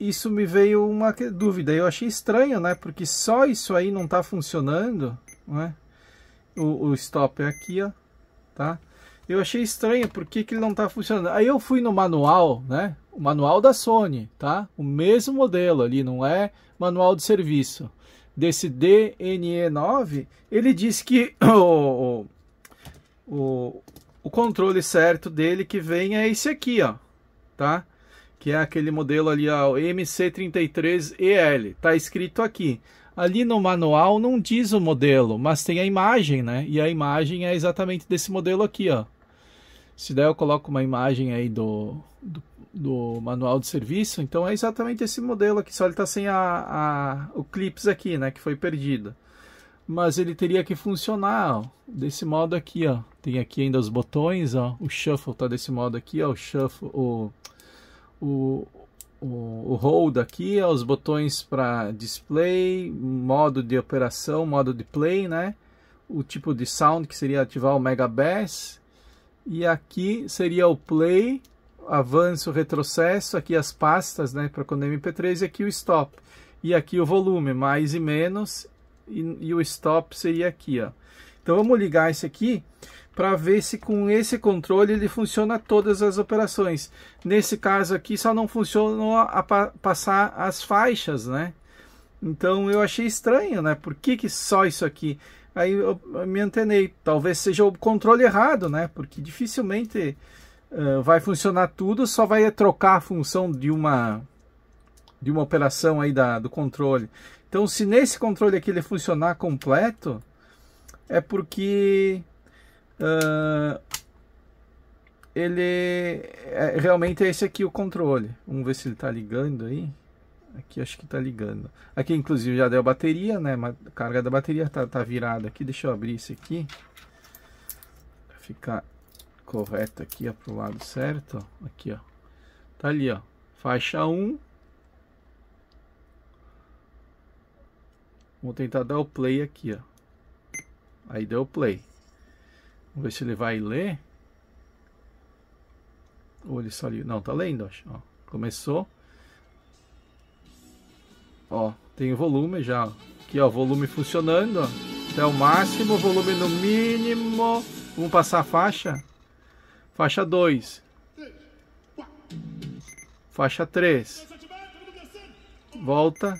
isso me veio uma dúvida. Eu achei estranho, né? Porque só isso aí não tá funcionando, né? O, o stop é aqui, ó, tá? eu achei estranho porque que ele não tá funcionando. Aí eu fui no manual, né? O manual da Sony, tá? O mesmo modelo ali, não é manual de serviço. Desse DNE9, ele diz que o, o, o controle certo dele que vem é esse aqui, ó, tá? Que é aquele modelo ali, ó, MC33EL, tá escrito aqui. Ali no manual não diz o modelo, mas tem a imagem, né? E a imagem é exatamente desse modelo aqui, ó. Se der, eu coloco uma imagem aí do, do, do manual de serviço. Então é exatamente esse modelo aqui, só ele está sem a, a, o clips aqui, né? Que foi perdido. Mas ele teria que funcionar ó, desse modo aqui, ó. Tem aqui ainda os botões, ó. O shuffle tá desse modo aqui, ó. O shuffle, o, o, o, hold aqui, ó, os botões para display, modo de operação, modo de play, né? O tipo de sound que seria ativar o Mega Bass, e aqui seria o play, avanço, retrocesso, aqui as pastas, né, para quando é MP3, e aqui o stop. E aqui o volume, mais e menos, e, e o stop seria aqui, ó. Então vamos ligar esse aqui para ver se com esse controle ele funciona todas as operações. Nesse caso aqui só não funcionou a pa passar as faixas, né? Então eu achei estranho, né? Por que, que só isso aqui? Aí eu, eu me antenei. Talvez seja o controle errado, né? Porque dificilmente uh, vai funcionar tudo, só vai trocar a função de uma de uma operação aí da, do controle. Então, se nesse controle aqui ele funcionar completo, é porque uh, ele é, realmente é esse aqui o controle. Vamos ver se ele está ligando aí. Aqui acho que tá ligando. Aqui inclusive já deu bateria, né? A carga da bateria tá, tá virada aqui. Deixa eu abrir isso aqui. Pra ficar correto aqui, ó, pro lado certo. Aqui, ó. Tá ali, ó. Faixa 1. Vou tentar dar o play aqui, ó. Aí deu play. Vamos ver se ele vai ler. Ou ele só... Li... Não, tá lendo, acho. Ó, começou. Ó, tem o volume já. Aqui, ó, volume funcionando. Até o máximo, volume no mínimo. Vamos passar a faixa. Faixa 2. Faixa 3. Volta.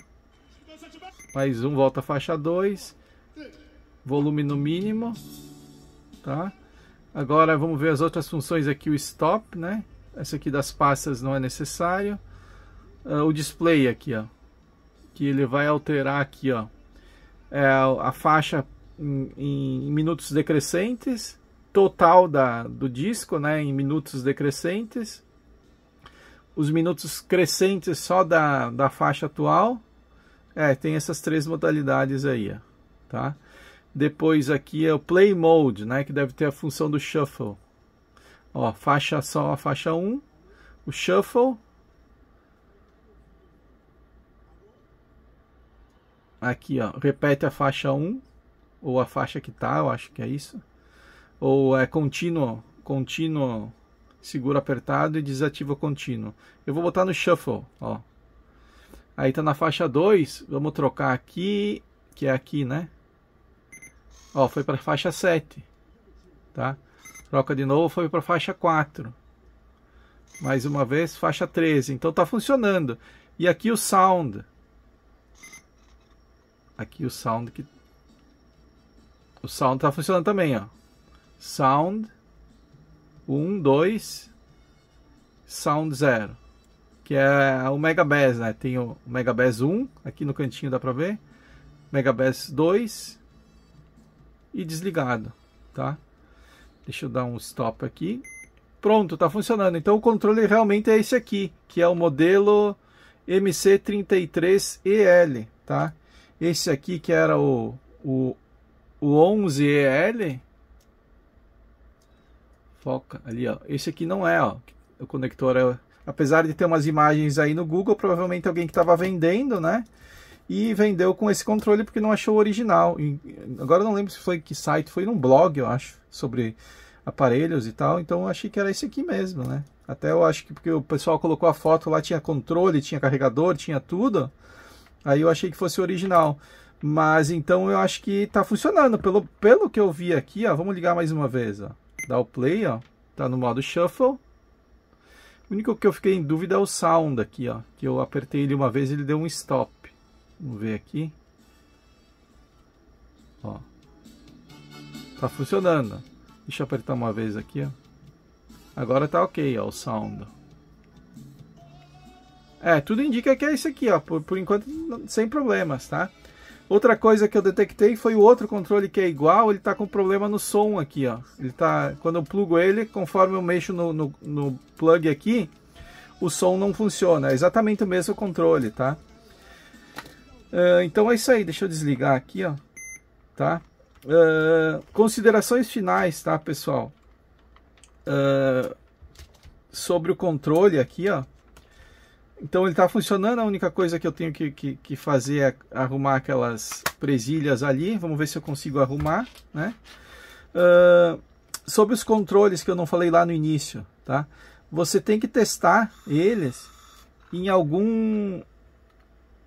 Mais um, volta faixa 2. Volume no mínimo. Tá? Agora vamos ver as outras funções aqui, o stop, né? Essa aqui das pastas não é necessário. Uh, o display aqui, ó que ele vai alterar aqui, ó, é, a faixa em, em, minutos decrescentes, total da, do disco, né, em minutos decrescentes, os minutos crescentes só da, da faixa atual, é, tem essas três modalidades aí, ó, tá? Depois aqui é o Play Mode, né, que deve ter a função do Shuffle. Ó, faixa só, a faixa 1, o Shuffle, aqui, ó, repete a faixa 1 ou a faixa que tá, eu acho que é isso. Ou é contínuo, contínuo, segura apertado e desativa contínuo. Eu vou botar no shuffle, ó. Aí tá na faixa 2, vamos trocar aqui, que é aqui, né? Ó, foi para faixa 7, tá? Troca de novo, foi para faixa 4. Mais uma vez, faixa 13. Então tá funcionando. E aqui o sound, Aqui o sound que. O sound tá funcionando também, ó. Sound 1, 2, sound 0. Que é o Megabase, né? Tem o Megabase 1, aqui no cantinho dá pra ver. Megabase 2 e desligado, tá? Deixa eu dar um stop aqui. Pronto, tá funcionando. Então o controle realmente é esse aqui, que é o modelo MC33EL, tá? Esse aqui que era o, o, o 11EL. Foca ali, ó. Esse aqui não é, ó. O conector é... Apesar de ter umas imagens aí no Google, provavelmente alguém que estava vendendo, né? E vendeu com esse controle porque não achou o original. E agora não lembro se foi que site, foi num blog, eu acho, sobre aparelhos e tal. Então eu achei que era esse aqui mesmo, né? Até eu acho que porque o pessoal colocou a foto lá, tinha controle, tinha carregador, tinha tudo. Aí eu achei que fosse original. Mas então eu acho que tá funcionando. Pelo, pelo que eu vi aqui, ó. Vamos ligar mais uma vez, ó. Dá o play, ó. Tá no modo shuffle. O único que eu fiquei em dúvida é o sound aqui, ó. Que eu apertei ele uma vez e ele deu um stop. Vamos ver aqui. Ó. Tá funcionando. Deixa eu apertar uma vez aqui, ó. Agora tá ok, ó, o sound. É, tudo indica que é isso aqui, ó. Por, por enquanto, sem problemas, tá? Outra coisa que eu detectei foi o outro controle que é igual, ele tá com problema no som aqui, ó. Ele tá, quando eu plugo ele, conforme eu mexo no, no, no plug aqui, o som não funciona. É exatamente o mesmo controle, tá? Uh, então é isso aí, deixa eu desligar aqui, ó. Tá? Uh, considerações finais, tá, pessoal? Uh, sobre o controle aqui, ó. Então ele está funcionando, a única coisa que eu tenho que, que, que, fazer é arrumar aquelas presilhas ali. Vamos ver se eu consigo arrumar, né? Uh, sobre os controles que eu não falei lá no início, tá? Você tem que testar eles em algum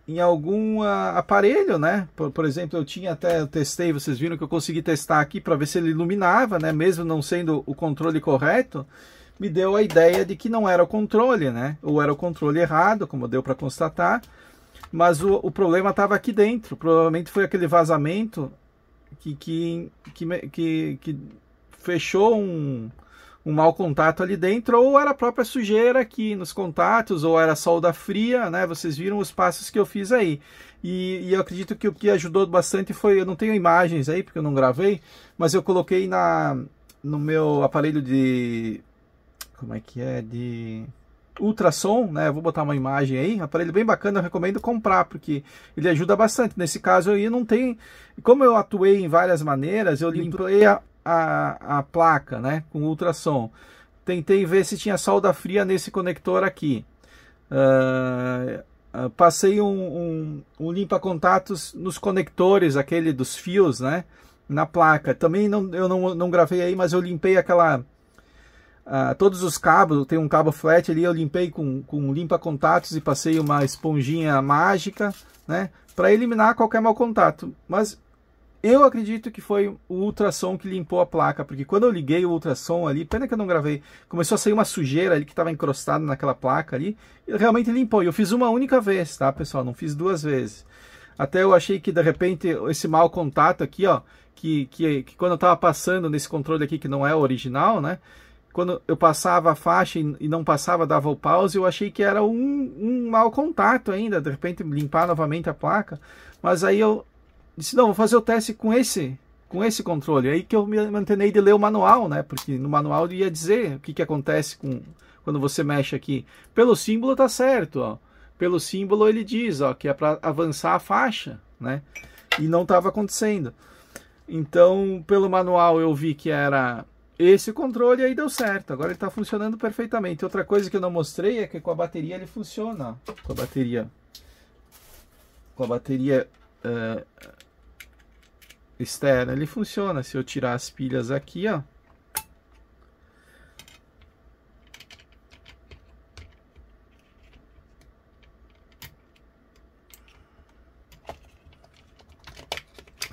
em algum uh, aparelho, né? Por, por, exemplo, eu tinha até eu testei, vocês viram que eu consegui testar aqui para ver se ele iluminava, né? Mesmo não sendo o controle correto me deu a ideia de que não era o controle, né? Ou era o controle errado, como deu para constatar, mas o, o problema estava aqui dentro. Provavelmente foi aquele vazamento que, que, que, que, que fechou um, um mau contato ali dentro, ou era a própria sujeira aqui nos contatos, ou era solda fria, né? Vocês viram os passos que eu fiz aí. E, e, eu acredito que o que ajudou bastante foi, eu não tenho imagens aí, porque eu não gravei, mas eu coloquei na, no meu aparelho de como é que é, de ultrassom, né? Vou botar uma imagem aí, aparelho bem bacana, eu recomendo comprar porque ele ajuda bastante. Nesse caso aí não tem, como eu atuei em várias maneiras, eu limpei a, a, a placa, né, com ultrassom. Tentei ver se tinha solda fria nesse conector aqui. Uh, passei um, um, um limpa-contatos nos conectores, aquele dos fios, né? Na placa. Também não, eu não, não gravei aí, mas eu limpei aquela Uh, todos os cabos, tem um cabo flat ali, eu limpei com, com limpa-contatos e passei uma esponjinha mágica, né? Para eliminar qualquer mau contato. Mas eu acredito que foi o ultrassom que limpou a placa, porque quando eu liguei o ultrassom ali, pena que eu não gravei, começou a sair uma sujeira ali que estava encrostada naquela placa ali, realmente limpou. E eu fiz uma única vez, tá, pessoal? Não fiz duas vezes. Até eu achei que de repente esse mau contato aqui, ó, que, que, que quando eu estava passando nesse controle aqui que não é o original, né? quando eu passava a faixa e não passava, dava o pause, eu achei que era um, um mau contato ainda, de repente limpar novamente a placa. Mas aí eu disse, não, vou fazer o teste com esse com esse controle. Aí que eu me mantenei de ler o manual, né? Porque no manual ia dizer o que, que acontece com quando você mexe aqui. Pelo símbolo tá certo, ó. Pelo símbolo ele diz, ó, que é para avançar a faixa, né? E não estava acontecendo. Então, pelo manual eu vi que era esse controle aí deu certo, agora ele está funcionando perfeitamente. Outra coisa que eu não mostrei é que com a bateria ele funciona. Com a bateria, com a bateria uh, externa ele funciona. Se eu tirar as pilhas aqui, ó,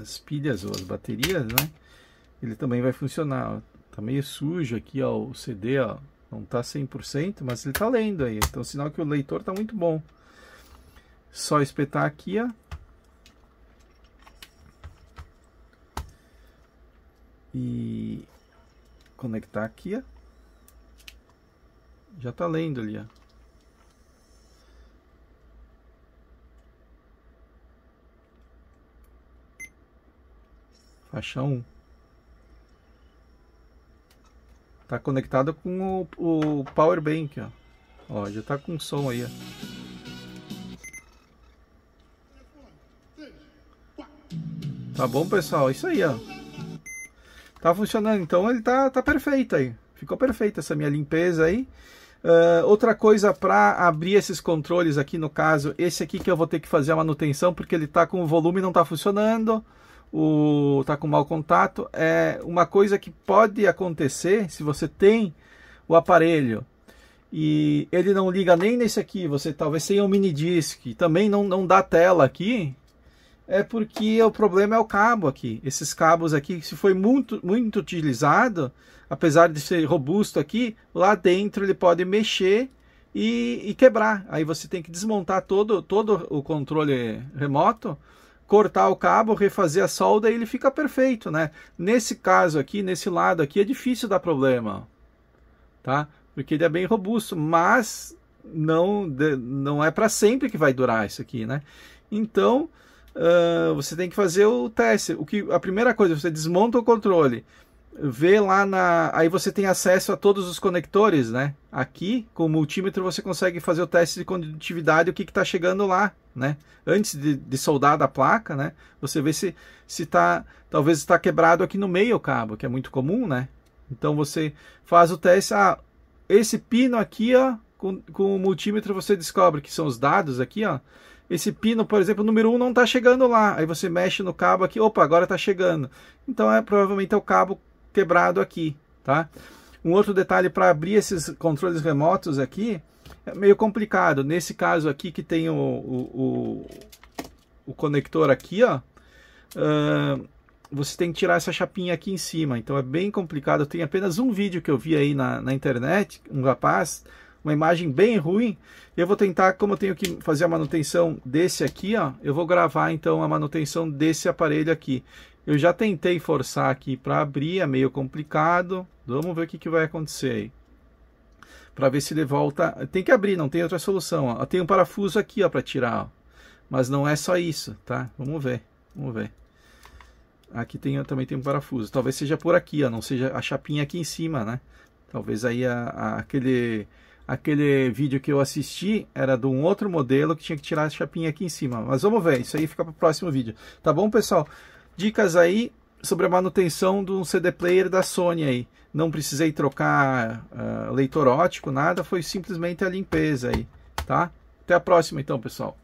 as pilhas ou as baterias, né? Ele também vai funcionar. Tá meio sujo aqui, ó, o CD, ó. Não tá 100%, mas ele tá lendo aí. Então, sinal que o leitor tá muito bom. Só espetar aqui, ó. E conectar aqui, ó. Já tá lendo ali, ó. Faixa 1. Tá conectado com o, o power bank, ó. Ó, já tá com som aí, ó. Tá bom, pessoal? Isso aí, ó. Tá funcionando, então ele tá, tá perfeito aí. Ficou perfeita essa minha limpeza aí. Uh, outra coisa para abrir esses controles aqui, no caso, esse aqui que eu vou ter que fazer a manutenção porque ele tá com o volume não tá funcionando o tá com mau contato é uma coisa que pode acontecer se você tem o aparelho e ele não liga nem nesse aqui, você talvez tenha um mini disc, também não, não dá tela aqui, é porque o problema é o cabo aqui. Esses cabos aqui, se foi muito, muito utilizado, apesar de ser robusto aqui, lá dentro ele pode mexer e, e quebrar. Aí você tem que desmontar todo, todo o controle remoto cortar o cabo, refazer a solda e ele fica perfeito, né? Nesse caso aqui, nesse lado aqui, é difícil dar problema, tá? Porque ele é bem robusto, mas não, não é para sempre que vai durar isso aqui, né? Então, uh, você tem que fazer o teste. O que, a primeira coisa, você desmonta o controle, vê lá na. Aí você tem acesso a todos os conectores, né? Aqui, com o multímetro, você consegue fazer o teste de condutividade, o que está chegando lá, né? Antes de, de, soldar da placa, né? Você vê se se tá, talvez está quebrado aqui no meio o cabo, que é muito comum, né? Então você faz o teste, ah, esse pino aqui, ó, com, com o multímetro você descobre que são os dados aqui, ó. Esse pino, por exemplo, número 1 um não está chegando lá. Aí você mexe no cabo aqui, opa, agora está chegando. Então é provavelmente é o cabo quebrado aqui, tá? Um outro detalhe para abrir esses controles remotos aqui é meio complicado. Nesse caso aqui que tem o, o, o, o conector aqui, ó, uh, você tem que tirar essa chapinha aqui em cima. Então é bem complicado. Tem apenas um vídeo que eu vi aí na, na internet, um rapaz, uma imagem bem ruim. Eu vou tentar, como eu tenho que fazer a manutenção desse aqui, ó, eu vou gravar então a manutenção desse aparelho aqui. Eu já tentei forçar aqui para abrir, é meio complicado. Vamos ver o que, que vai acontecer aí. Para ver se ele volta. Tem que abrir, não tem outra solução. Ó. Tem um parafuso aqui para tirar. Ó. Mas não é só isso, tá? Vamos ver, vamos ver. Aqui tem, também tem um parafuso. Talvez seja por aqui, ó, não seja a chapinha aqui em cima, né? Talvez aí a, a, aquele, aquele vídeo que eu assisti era de um outro modelo que tinha que tirar a chapinha aqui em cima. Mas vamos ver, isso aí fica para o próximo vídeo. Tá bom, pessoal? dicas aí sobre a manutenção de um CD player da Sony aí. Não precisei trocar uh, leitor ótico, nada, foi simplesmente a limpeza aí, tá? Até a próxima então, pessoal.